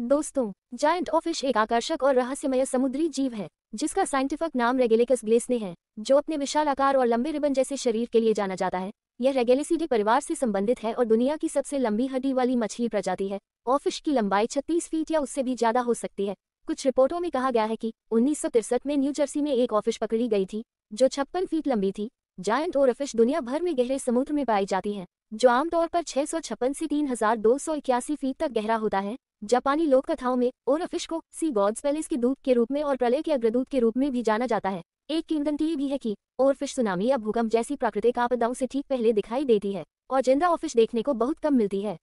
दोस्तों जायंट ऑफिश एक आकर्षक और रहस्यमय समुद्री जीव है जिसका साइंटिफिक नाम रेगेलिकस ग्लेसने है जो अपने विशाल आकार और लंबे रिबन जैसे शरीर के लिए जाना जाता है यह रेगेलेसीडे परिवार से संबंधित है और दुनिया की सबसे लंबी हड्डी वाली मछली प्रजाति है ऑफिश की लंबाई छत्तीस फीट या उससे भी ज्यादा हो सकती है कुछ रिपोर्टों में कहा गया है कि उन्नीस में न्यू जर्सी में एक ऑफिश पकड़ी गई थी जो छप्पन फीट लंबी थी जायंट और अफिश दुनिया भर में गहरे समुद्र में पाई जाती हैं, जो आमतौर पर छह सौ छप्पन से तीन हजार दो सौ इक्यासी फीट तक गहरा होता है जापानी लोक कथाओं में और अफिश को सी गॉड्स पैलेस के दूत के रूप में और प्रलय के अग्रदूत के रूप में भी जाना जाता है एक किंवदंती भी है कि और फिश सुनामी या भूकंप जैसी प्राकृतिक आपदाओं से ठीक पहले दिखाई देती है और जिंदा ऑफिस देखने को बहुत कम मिलती है